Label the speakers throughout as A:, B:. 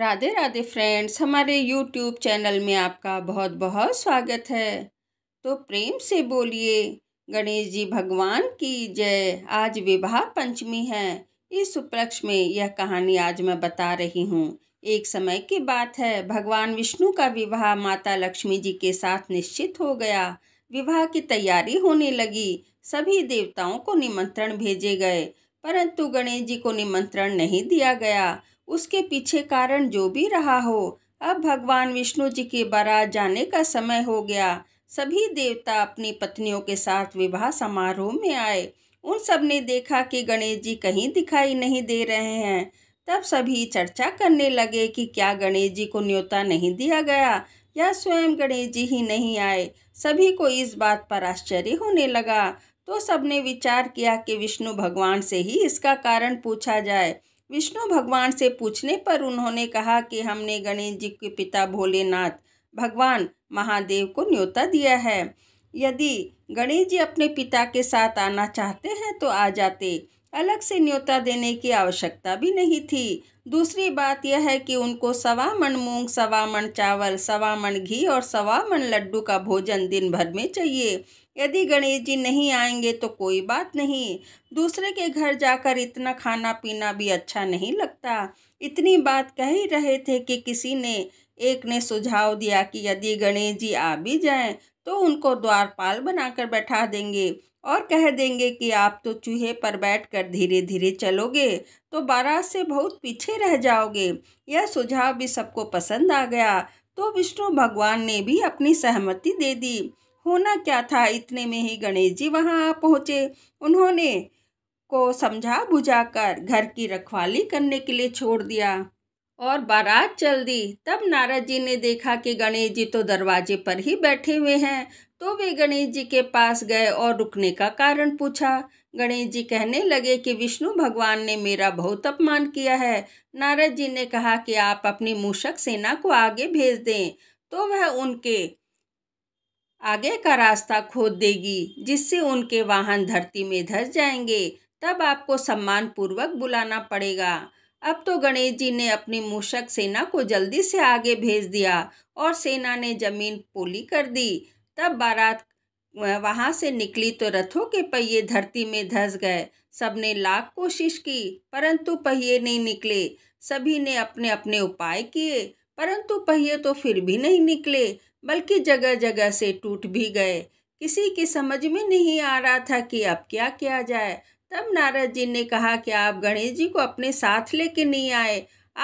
A: Radhe Radhe friends हमारे YouTube channel में आपका बहुत बहुत स्वागत है तो प्रेम से बोलिए गणेश जी भगवान की जय आज विवाह पंचमी है इस उपलक्ष में यह कहानी आज मैं बता रही हूँ एक समय की बात है भगवान विष्णु का विवाह माता लक्ष्मी जी के साथ निश्चित हो गया विवाह की तैयारी होने लगी सभी देवताओं को निमंत्रण भेजे गए परंतु गणेश जी को निमंत्रण नहीं दिया गया उसके पीछे कारण जो भी रहा हो अब भगवान विष्णु जी के बारात जाने का समय हो गया सभी देवता अपनी पत्नियों के साथ विवाह समारोह में आए उन सब ने देखा कि गणेश जी कहीं दिखाई नहीं दे रहे हैं तब सभी चर्चा करने लगे कि क्या गणेश जी को न्योता नहीं दिया गया या स्वयं गणेश जी ही नहीं आए सभी को इस बात पर आश्चर्य होने लगा तो सबने विचार किया कि विष्णु भगवान से ही इसका कारण पूछा जाए विष्णु भगवान से पूछने पर उन्होंने कहा कि हमने गणेश जी के पिता भोलेनाथ भगवान महादेव को न्योता दिया है यदि गणेश जी अपने पिता के साथ आना चाहते हैं तो आ जाते अलग से न्योता देने की आवश्यकता भी नहीं थी दूसरी बात यह है कि उनको सवा मन मूंग सवा मन चावल सवा मन घी और सवा मन लड्डू का भोजन दिन भर में चाहिए यदि गणेश जी नहीं आएंगे तो कोई बात नहीं दूसरे के घर जाकर इतना खाना पीना भी अच्छा नहीं लगता इतनी बात कह ही रहे थे कि किसी ने एक ने सुझाव दिया कि यदि गणेश जी आ भी जाएं तो उनको द्वारपाल बनाकर बैठा देंगे और कह देंगे कि आप तो चूहे पर बैठकर धीरे धीरे चलोगे तो बारात से बहुत पीछे रह जाओगे यह सुझाव भी सबको पसंद आ गया तो विष्णु भगवान ने भी अपनी सहमति दे दी होना क्या था इतने में ही गणेश जी वहाँ आ पहुँचे उन्होंने को समझा बुझाकर घर की रखवाली करने के लिए छोड़ दिया और बारात चल दी तब नारद जी ने देखा कि गणेश जी तो दरवाजे पर ही बैठे हुए हैं तो वे गणेश जी के पास गए और रुकने का कारण पूछा गणेश जी कहने लगे कि विष्णु भगवान ने मेरा बहुत अपमान किया है नारद जी ने कहा कि आप अपनी मूषक सेना को आगे भेज दें तो वह उनके आगे का रास्ता खोद देगी जिससे उनके वाहन धरती में धस जाएंगे तब आपको सम्मान पूर्वक बुलाना पड़ेगा अब तो गणेश जी ने अपनी मूषक सेना को जल्दी से आगे भेज दिया और सेना ने जमीन पोली कर दी तब बारात वहाँ से निकली तो रथों के पहिए धरती में धस गए सबने लाख कोशिश की परंतु पहिए नहीं निकले सभी ने अपने अपने उपाय किए परंतु पहिए तो फिर भी नहीं निकले बल्कि जगह जगह से टूट भी गए किसी की समझ में नहीं आ रहा था कि अब क्या किया जाए तब नारद जी ने कहा कि आप गणेश जी को अपने साथ लेके नहीं आए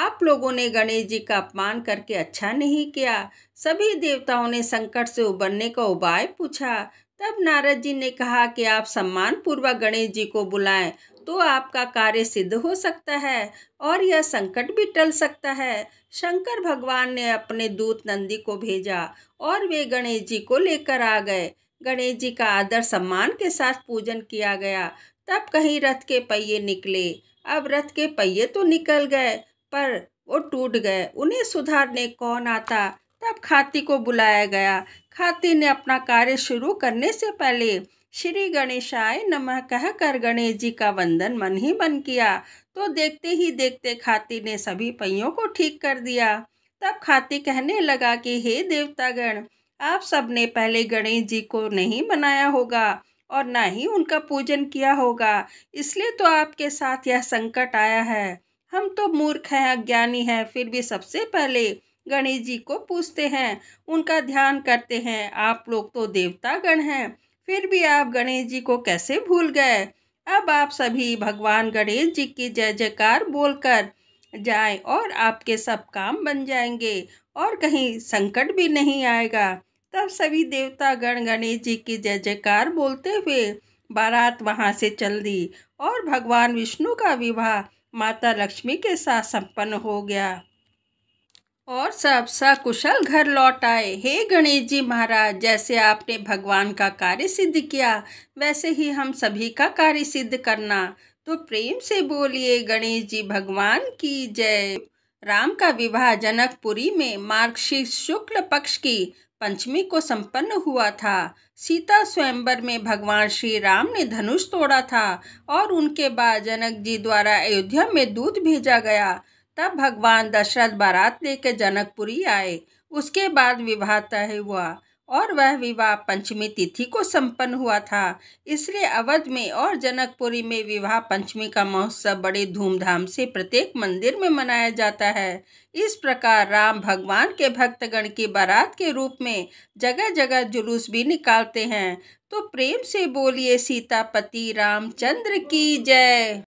A: आप लोगों ने गणेश जी का अपमान करके अच्छा नहीं किया सभी देवताओं ने संकट से उबरने का उपाय पूछा तब नारद जी ने कहा कि आप सम्मान पूर्वक गणेश जी को बुलाएं तो आपका कार्य सिद्ध हो सकता है और यह संकट भी टल सकता है शंकर भगवान ने अपने दूत नंदी को भेजा और वे गणेश जी को लेकर आ गए गणेश जी का आदर सम्मान के साथ पूजन किया गया तब कहीं रथ के पहिए निकले अब रथ के पहिए तो निकल गए पर वो टूट गए उन्हें सुधारने कौन आता तब खाती को बुलाया गया खाती ने अपना कार्य शुरू करने से पहले श्री गणेशाय नमः कह कर गणेश जी का वंदन मन ही मन किया तो देखते ही देखते खाती ने सभी पहियों को ठीक कर दिया तब खाती कहने लगा कि हे देवतागण आप सबने पहले गणेश जी को नहीं बनाया होगा और ना ही उनका पूजन किया होगा इसलिए तो आपके साथ यह संकट आया है हम तो मूर्ख हैं अज्ञानी हैं फिर भी सबसे पहले गणेश जी को पूछते हैं उनका ध्यान करते हैं आप लोग तो देवता गण हैं फिर भी आप गणेश जी को कैसे भूल गए अब आप सभी भगवान गणेश जी की जय जयकार बोलकर जाएं और आपके सब काम बन जाएंगे और कहीं संकट भी नहीं आएगा तब सभी देवता गण गणेश जी की जय जयकार बोलते हुए बारात वहाँ से चल दी और भगवान विष्णु का विवाह माता लक्ष्मी के साथ संपन्न हो गया और सब सकुशल घर लौट आए हे गणेश जी महाराज जैसे आपने भगवान का कार्य सिद्ध किया वैसे ही हम सभी का कार्य सिद्ध करना तो प्रेम से बोलिए गणेश जी भगवान की जय राम का विवाह जनकपुरी में मार्गशीर्ष शुक्ल पक्ष की पंचमी को संपन्न हुआ था सीता स्वयंवर में भगवान श्री राम ने धनुष तोड़ा था और उनके बाद जनक जी द्वारा अयोध्या में दूध भेजा गया तब भगवान दशरथ बारात लेकर जनकपुरी आए उसके बाद विवाह तय हुआ और वह विवाह पंचमी तिथि को संपन्न हुआ था इसलिए अवध में और जनकपुरी में विवाह पंचमी का महोत्सव बड़े धूमधाम से प्रत्येक मंदिर में मनाया जाता है इस प्रकार राम भगवान के भक्तगण की बारात के रूप में जगह जगह जुलूस भी निकालते हैं तो प्रेम से बोलिए सीतापति रामचंद्र की जय